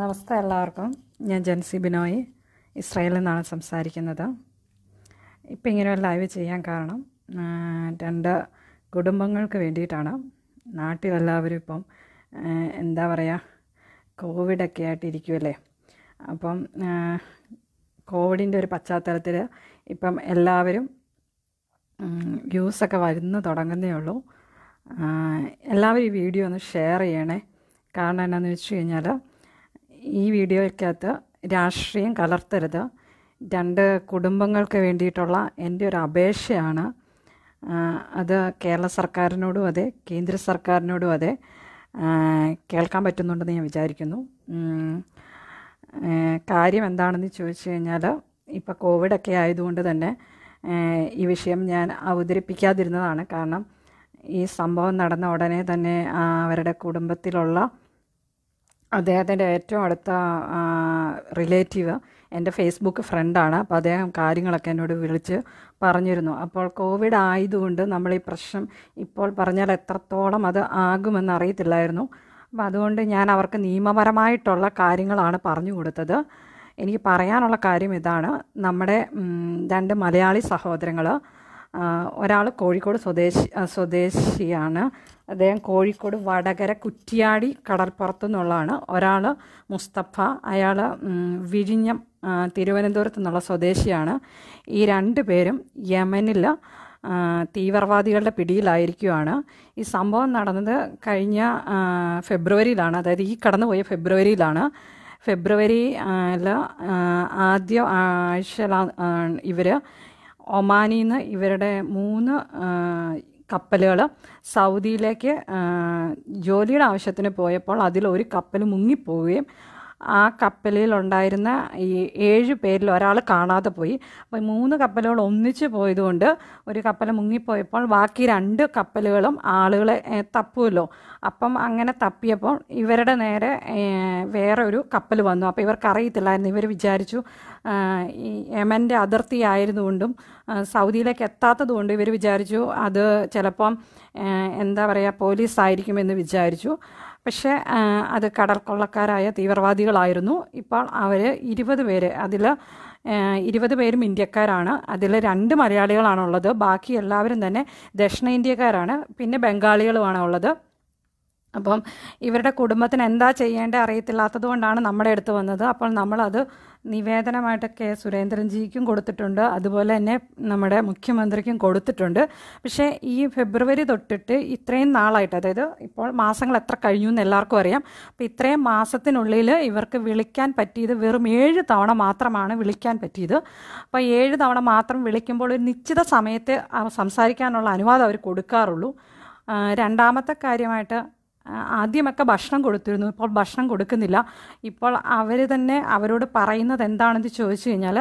നമസ്തേ എല്ലാവർക്കും ഞാൻ ജൻസി ബിനോയി ഇസ്രായേലിൽ നിന്നാണ് സംസാരിക്കുന്നത് ഇപ്പം ഇങ്ങനെ ഒരു ലൈവ് ചെയ്യാൻ കാരണം രണ്ട് കുടുംബങ്ങൾക്ക് വേണ്ടിയിട്ടാണ് നാട്ടിലെല്ലാവരും ഇപ്പം എന്താ പറയുക കോവിഡൊക്കെ ആയിട്ടിരിക്കുമല്ലേ അപ്പം കോവിഡിൻ്റെ ഒരു പശ്ചാത്തലത്തിൽ ഇപ്പം എല്ലാവരും വ്യൂസൊക്കെ വരുന്നു തുടങ്ങുന്നേ ഉള്ളൂ എല്ലാവരും ഈ വീഡിയോ ഒന്ന് ഷെയർ ചെയ്യണേ കാരണം എന്നാന്ന് വെച്ച് കഴിഞ്ഞാൽ ഈ വീഡിയോയ്ക്കകത്ത് രാഷ്ട്രീയം കലർത്തരുത് രണ്ട് കുടുംബങ്ങൾക്ക് വേണ്ടിയിട്ടുള്ള എൻ്റെ ഒരു അപേക്ഷയാണ് അത് കേരള സർക്കാരിനോടും അതെ കേന്ദ്ര സർക്കാരിനോടും അതെ കേൾക്കാൻ പറ്റുന്നുണ്ടെന്ന് ഞാൻ വിചാരിക്കുന്നു കാര്യം എന്താണെന്ന് ചോദിച്ചു കഴിഞ്ഞാൽ ഇപ്പോൾ കോവിഡൊക്കെ ആയതുകൊണ്ട് തന്നെ ഈ വിഷയം ഞാൻ അവതരിപ്പിക്കാതിരുന്നതാണ് കാരണം ഈ സംഭവം നടന്ന ഉടനെ തന്നെ അവരുടെ കുടുംബത്തിലുള്ള അദ്ദേഹത്തിൻ്റെ ഏറ്റവും അടുത്ത റിലേറ്റീവ് എൻ്റെ ഫേസ്ബുക്ക് ഫ്രണ്ടാണ് അപ്പോൾ അദ്ദേഹം കാര്യങ്ങളൊക്കെ എന്നോട് വിളിച്ച് പറഞ്ഞിരുന്നു അപ്പോൾ കോവിഡ് ആയതുകൊണ്ട് നമ്മൾ ഈ പ്രശ്നം ഇപ്പോൾ പറഞ്ഞാൽ എത്രത്തോളം അത് ആകുമെന്ന് അറിയത്തില്ലായിരുന്നു അപ്പോൾ അതുകൊണ്ട് ഞാൻ അവർക്ക് നിയമപരമായിട്ടുള്ള കാര്യങ്ങളാണ് പറഞ്ഞു കൊടുത്തത് എനിക്ക് പറയാനുള്ള കാര്യം ഇതാണ് നമ്മുടെ രണ്ട് മലയാളി സഹോദരങ്ങൾ ഒരാൾ കോഴിക്കോട് സ്വദേശി സ്വദേശിയാണ് അദ്ദേഹം കോഴിക്കോട് വടകര കുറ്റിയാടി കടൽപ്പുറത്തു നിന്നുള്ളതാണ് ഒരാൾ മുസ്തഫ അയാൾ വിഴിഞ്ഞം തിരുവനന്തപുരത്തു നിന്നുള്ള സ്വദേശിയാണ് ഈ രണ്ട് പേരും യമനിൽ തീവ്രവാദികളുടെ പിടിയിലായിരിക്കുകയാണ് ഈ സംഭവം നടന്നത് കഴിഞ്ഞ ഫെബ്രുവരിയിലാണ് അതായത് ഈ കടന്നുപോയ ഫെബ്രുവരിയിലാണ് ഫെബ്രുവരിയിൽ ആദ്യ ആഴ്ച ഇവർ ഒമാനിൽ നിന്ന് ഇവരുടെ മൂന്ന് കപ്പലുകൾ സൗദിയിലേക്ക് ജോലിയുടെ ആവശ്യത്തിന് പോയപ്പോൾ അതിലൊരു കപ്പൽ മുങ്ങിപ്പോവുകയും ആ കപ്പലിലുണ്ടായിരുന്ന ഈ ഏഴ് പേരിൽ ഒരാൾ കാണാതെ പോയി അപ്പോൾ മൂന്ന് കപ്പലുകൾ ഒന്നിച്ച് പോയതുകൊണ്ട് ഒരു കപ്പൽ മുങ്ങിപ്പോയപ്പോൾ ബാക്കി രണ്ട് കപ്പലുകളും ആളുകളെ തപ്പുമല്ലോ അപ്പം അങ്ങനെ തപ്പിയപ്പോൾ ഇവരുടെ നേരെ വേറെ ഒരു കപ്പൽ വന്നു അപ്പോൾ ഇവർക്കറിയത്തില്ലായിരുന്നു ഇവർ വിചാരിച്ചു ഈ യമൻ്റെ അതിർത്തി ആയിരുന്നുകൊണ്ടും സൗദിയിലേക്ക് എത്താത്തതുകൊണ്ട് ഇവർ വിചാരിച്ചു അത് ചിലപ്പം എന്താ പറയുക പോലീസ് ആയിരിക്കുമെന്ന് വിചാരിച്ചു പക്ഷേ അത് കടൽ കൊള്ളക്കാരായ തീവ്രവാദികളായിരുന്നു ഇപ്പോൾ അവർ ഇരുപത് പേര് അതിൽ ഇരുപത് പേരും ഇന്ത്യക്കാരാണ് അതിൽ രണ്ട് മലയാളികളാണുള്ളത് ബാക്കി എല്ലാവരും തന്നെ ദക്ഷിണേന്ത്യക്കാരാണ് പിന്നെ ബംഗാളികളുമാണ് ഉള്ളത് അപ്പം ഇവരുടെ കുടുംബത്തിന് എന്താ ചെയ്യേണ്ടത് അറിയത്തില്ലാത്തത് കൊണ്ടാണ് നമ്മുടെ അടുത്ത് വന്നത് അപ്പോൾ നമ്മളത് നിവേദനമായിട്ടൊക്കെ സുരേന്ദ്രൻജിക്കും കൊടുത്തിട്ടുണ്ട് അതുപോലെ തന്നെ നമ്മുടെ മുഖ്യമന്ത്രിക്കും കൊടുത്തിട്ടുണ്ട് പക്ഷേ ഈ ഫെബ്രുവരി തൊട്ടിട്ട് ഇത്രയും നാളായിട്ട് അതായത് ഇപ്പോൾ മാസങ്ങൾ എത്ര കഴിഞ്ഞു എന്ന് എല്ലാവർക്കും അറിയാം അപ്പോൾ ഇത്രയും മാസത്തിനുള്ളിൽ ഇവർക്ക് വിളിക്കാൻ പറ്റിയത് വെറും ഏഴ് തവണ മാത്രമാണ് വിളിക്കാൻ പറ്റിയത് അപ്പോൾ ഏഴ് തവണ മാത്രം വിളിക്കുമ്പോൾ ഒരു നിശ്ചിത സമയത്ത് സംസാരിക്കാനുള്ള അനുവാദം അവർ കൊടുക്കാറുള്ളൂ രണ്ടാമത്തെ കാര്യമായിട്ട് ആദ്യമൊക്കെ ഭക്ഷണം കൊടുത്തിരുന്നു ഇപ്പോൾ ഭക്ഷണം കൊടുക്കുന്നില്ല ഇപ്പോൾ അവർ തന്നെ അവരോട് പറയുന്നത് എന്താണെന്ന് ചോദിച്ചു കഴിഞ്ഞാൽ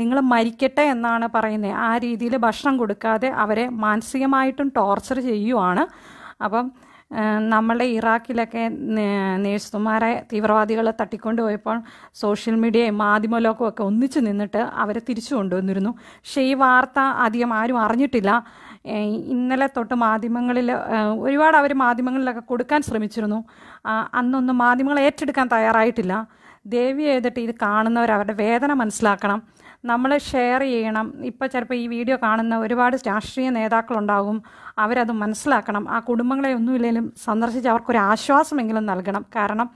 നിങ്ങൾ മരിക്കട്ടെ എന്നാണ് പറയുന്നത് ആ രീതിയിൽ ഭക്ഷണം കൊടുക്കാതെ അവരെ മാനസികമായിട്ടും ടോർച്ചർ ചെയ്യുവാണ് അപ്പം നമ്മളുടെ ഇറാഖിലൊക്കെ നേഴ്സുമാരെ തട്ടിക്കൊണ്ട് പോയപ്പോൾ സോഷ്യൽ മീഡിയയും മാധ്യമലോകവും ഒക്കെ ഒന്നിച്ചു നിന്നിട്ട് അവരെ തിരിച്ചു കൊണ്ടുവന്നിരുന്നു പക്ഷേ ഈ വാർത്ത അധികം ആരും അറിഞ്ഞിട്ടില്ല ഇന്നലെ തൊട്ട് മാധ്യമങ്ങളിൽ ഒരുപാട് അവർ മാധ്യമങ്ങളിലൊക്കെ കൊടുക്കാൻ ശ്രമിച്ചിരുന്നു അന്നൊന്നും മാധ്യമങ്ങൾ ഏറ്റെടുക്കാൻ തയ്യാറായിട്ടില്ല ദേവി ചെയ്തിട്ട് ഇത് കാണുന്നവർ അവരുടെ വേദന മനസ്സിലാക്കണം നമ്മൾ ഷെയർ ചെയ്യണം ഇപ്പോൾ ചിലപ്പോൾ ഈ വീഡിയോ കാണുന്ന ഒരുപാട് രാഷ്ട്രീയ നേതാക്കളുണ്ടാകും അവരത് മനസ്സിലാക്കണം ആ കുടുംബങ്ങളെ ഒന്നുമില്ലെങ്കിലും സന്ദർശിച്ച് അവർക്കൊരു ആശ്വാസമെങ്കിലും നൽകണം കാരണം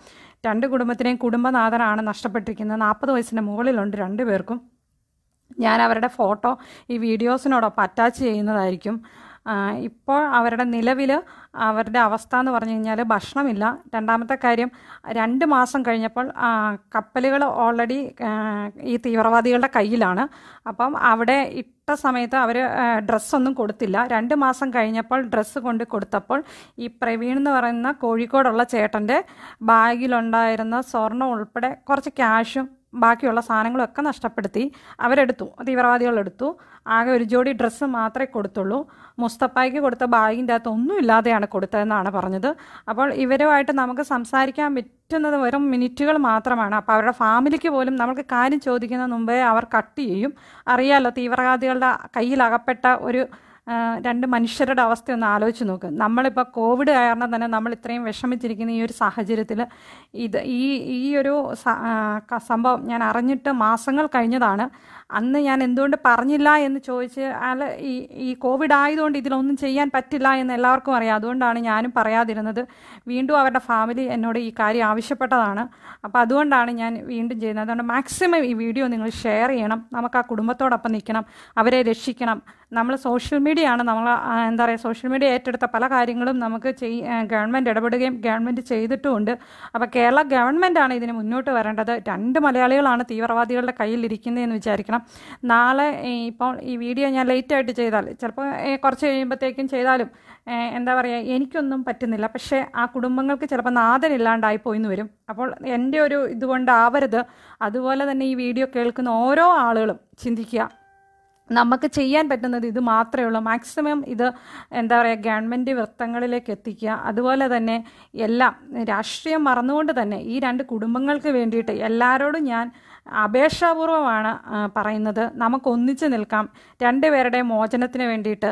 രണ്ട് കുടുംബത്തിനെയും കുടുംബനാഥനാണ് നഷ്ടപ്പെട്ടിരിക്കുന്നത് നാൽപ്പത് വയസ്സിൻ്റെ മുകളിലുണ്ട് രണ്ടുപേർക്കും പേർക്കും ഞാൻ അവരുടെ ഫോട്ടോ ഈ വീഡിയോസിനോടൊപ്പം അറ്റാച്ച് ചെയ്യുന്നതായിരിക്കും ഇപ്പോൾ അവരുടെ നിലവിൽ അവരുടെ അവസ്ഥ എന്ന് പറഞ്ഞു കഴിഞ്ഞാൽ ഭക്ഷണമില്ല രണ്ടാമത്തെ കാര്യം രണ്ട് മാസം കഴിഞ്ഞപ്പോൾ കപ്പലുകൾ ഓൾറെഡി ഈ തീവ്രവാദികളുടെ കയ്യിലാണ് അപ്പം അവിടെ ഇട്ട സമയത്ത് അവർ ഡ്രസ്സൊന്നും കൊടുത്തില്ല രണ്ട് മാസം കഴിഞ്ഞപ്പോൾ ഡ്രസ്സ് കൊണ്ട് കൊടുത്തപ്പോൾ ഈ പ്രവീൺ എന്ന് പറയുന്ന കോഴിക്കോടുള്ള ചേട്ടൻ്റെ ബാഗിലുണ്ടായിരുന്ന സ്വർണം ഉൾപ്പെടെ കുറച്ച് ക്യാഷും ബാക്കിയുള്ള സാധനങ്ങളൊക്കെ നഷ്ടപ്പെടുത്തി അവരെടുത്തു തീവ്രവാദികളെടുത്തു ആകെ ഒരു ജോഡി ഡ്രസ്സ് മാത്രമേ കൊടുത്തുള്ളൂ മുസ്തഫായ്ക്ക് കൊടുത്ത ബാഗിൻ്റെ അകത്ത് ഒന്നും ഇല്ലാതെയാണ് കൊടുത്തതെന്നാണ് പറഞ്ഞത് അപ്പോൾ ഇവരുമായിട്ട് നമുക്ക് സംസാരിക്കാൻ പറ്റുന്നത് വെറും മിനിറ്റുകൾ മാത്രമാണ് അപ്പോൾ അവരുടെ ഫാമിലിക്ക് പോലും നമുക്ക് കാര്യം ചോദിക്കുന്ന മുമ്പേ അവർ കട്ട് ചെയ്യും അറിയാലോ തീവ്രവാദികളുടെ കയ്യിൽ അകപ്പെട്ട ഒരു രണ്ട് മനുഷ്യരുടെ അവസ്ഥ ഒന്ന് ആലോചിച്ച് നോക്ക് നമ്മളിപ്പോൾ കോവിഡ് കാരണം തന്നെ നമ്മൾ ഇത്രയും വിഷമിച്ചിരിക്കുന്ന ഈ ഒരു സാഹചര്യത്തിൽ ഇത് ഈ ഈ ഒരു സംഭവം ഞാൻ അറിഞ്ഞിട്ട് മാസങ്ങൾ കഴിഞ്ഞതാണ് അന്ന് ഞാൻ എന്തുകൊണ്ട് പറഞ്ഞില്ല എന്ന് ചോദിച്ച് അല്ല ഈ ഈ കോവിഡ് ആയതുകൊണ്ട് ഇതിലൊന്നും ചെയ്യാൻ പറ്റില്ല എന്ന് എല്ലാവർക്കും അറിയാം അതുകൊണ്ടാണ് ഞാനും പറയാതിരുന്നത് വീണ്ടും അവരുടെ ഫാമിലി എന്നോട് ഈ കാര്യം ആവശ്യപ്പെട്ടതാണ് അപ്പോൾ അതുകൊണ്ടാണ് ഞാൻ വീണ്ടും ചെയ്യുന്നത് അതുകൊണ്ട് മാക്സിമം ഈ വീഡിയോ നിങ്ങൾ ഷെയർ ചെയ്യണം നമുക്ക് ആ കുടുംബത്തോടൊപ്പം നിൽക്കണം അവരെ രക്ഷിക്കണം നമ്മൾ സോഷ്യൽ മീഡിയ ആണ് നമ്മൾ എന്താ പറയുക സോഷ്യൽ മീഡിയ ഏറ്റെടുത്ത പല കാര്യങ്ങളും നമുക്ക് ചെയ് ഗവൺമെൻറ് ഇടപെടുകയും ഗവൺമെൻറ് ചെയ്തിട്ടുമുണ്ട് അപ്പോൾ കേരള ആണ് ഇതിന് മുന്നോട്ട് വരേണ്ടത് രണ്ട് മലയാളികളാണ് തീവ്രവാദികളുടെ എന്ന് വിചാരിക്കണം കാരണം നാളെ ഇപ്പോൾ ഈ വീഡിയോ ഞാൻ ലേറ്റായിട്ട് ചെയ്താൽ ചിലപ്പോൾ കുറച്ച് കഴിയുമ്പോഴത്തേക്കും ചെയ്താലും എന്താ പറയുക എനിക്കൊന്നും പറ്റുന്നില്ല പക്ഷേ ആ കുടുംബങ്ങൾക്ക് ചിലപ്പോൾ നാഥനില്ലാണ്ടായി പോയിന്ന് വരും അപ്പോൾ എൻ്റെ ഒരു ഇതുകൊണ്ടാവരുത് അതുപോലെ തന്നെ ഈ വീഡിയോ കേൾക്കുന്ന ഓരോ ആളുകളും ചിന്തിക്കുക നമുക്ക് ചെയ്യാൻ പറ്റുന്നത് ഇത് മാത്രമേ ഉള്ളൂ മാക്സിമം ഇത് എന്താ പറയുക ഗവൺമെൻറ് വൃത്തങ്ങളിലേക്ക് എത്തിക്കുക അതുപോലെ തന്നെ എല്ലാം രാഷ്ട്രീയം മറന്നുകൊണ്ട് തന്നെ ഈ രണ്ട് കുടുംബങ്ങൾക്ക് വേണ്ടിയിട്ട് എല്ലാവരോടും ഞാൻ അപേക്ഷാപൂർവമാണ് പറയുന്നത് നമുക്ക് ഒന്നിച്ചു നിൽക്കാം രണ്ടുപേരുടെ മോചനത്തിന് വേണ്ടിയിട്ട്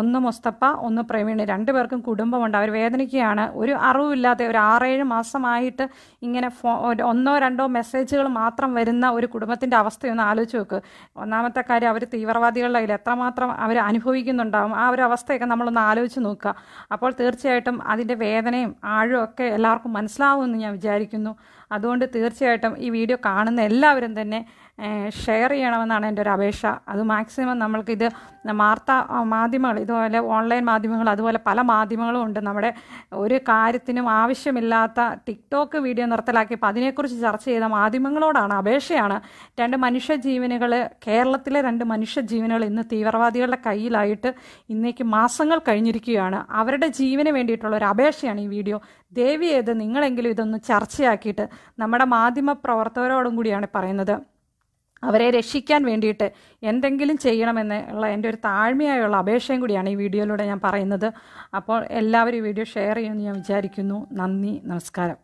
ഒന്ന് മുസ്തഫ ഒന്ന് പ്രവീണ് രണ്ടുപേർക്കും കുടുംബമുണ്ട് അവർ വേദനിക്കുകയാണ് ഒരു അറിവില്ലാതെ ഒരു ആറേഴ് മാസമായിട്ട് ഇങ്ങനെ ഫോ ഒന്നോ രണ്ടോ മെസ്സേജുകൾ മാത്രം വരുന്ന ഒരു കുടുംബത്തിൻ്റെ അവസ്ഥയൊന്ന് ആലോചിച്ച് നോക്ക് ഒന്നാമത്തെ കാര്യം അവർ തീവ്രവാദികളുടെ കയ്യിൽ എത്രമാത്രം അവർ അനുഭവിക്കുന്നുണ്ടാവും ആ ഒരു അവസ്ഥയൊക്കെ നമ്മളൊന്ന് ആലോചിച്ച് നോക്കുക അപ്പോൾ തീർച്ചയായിട്ടും അതിൻ്റെ വേദനയും ആഴവും ഒക്കെ എല്ലാവർക്കും മനസ്സിലാവുമെന്ന് ഞാൻ വിചാരിക്കുന്നു അതുകൊണ്ട് തീർച്ചയായിട്ടും ഈ വീഡിയോ കാണുന്ന എല്ലാവരും തന്നെ ഷെയർ ചെയ്യണമെന്നാണ് എൻ്റെ ഒരു അപേക്ഷ അത് മാക്സിമം നമ്മൾക്കിത് വാർത്ത മാധ്യമങ്ങൾ ഇതുപോലെ ഓൺലൈൻ മാധ്യമങ്ങൾ അതുപോലെ പല മാധ്യമങ്ങളും ഉണ്ട് നമ്മുടെ ഒരു കാര്യത്തിനും ആവശ്യമില്ലാത്ത ടിക്ടോക്ക് വീഡിയോ നിർത്തലാക്കി അപ്പോൾ അതിനെക്കുറിച്ച് ചർച്ച ചെയ്ത മാധ്യമങ്ങളോടാണ് അപേക്ഷയാണ് രണ്ട് മനുഷ്യജീവനുകൾ കേരളത്തിലെ രണ്ട് മനുഷ്യജീവനുകൾ ഇന്ന് തീവ്രവാദികളുടെ കയ്യിലായിട്ട് ഇന്നേക്ക് മാസങ്ങൾ കഴിഞ്ഞിരിക്കുകയാണ് അവരുടെ ജീവന് വേണ്ടിയിട്ടുള്ള ഒരു അപേക്ഷയാണ് ഈ വീഡിയോ ദേവി ഏത് നിങ്ങളെങ്കിലും ഇതൊന്ന് ചർച്ചയാക്കിയിട്ട് നമ്മുടെ മാധ്യമ പ്രവർത്തകരോടും കൂടിയാണ് പറയുന്നത് അവരെ രക്ഷിക്കാൻ വേണ്ടിയിട്ട് എന്തെങ്കിലും ചെയ്യണമെന്ന് ഉള്ള എൻ്റെ ഒരു താഴ്മയായുള്ള അപേക്ഷയും കൂടിയാണ് ഈ വീഡിയോയിലൂടെ ഞാൻ പറയുന്നത് അപ്പോൾ എല്ലാവരും ഈ വീഡിയോ ഷെയർ ചെയ്യുമെന്ന് ഞാൻ വിചാരിക്കുന്നു നന്ദി നമസ്കാരം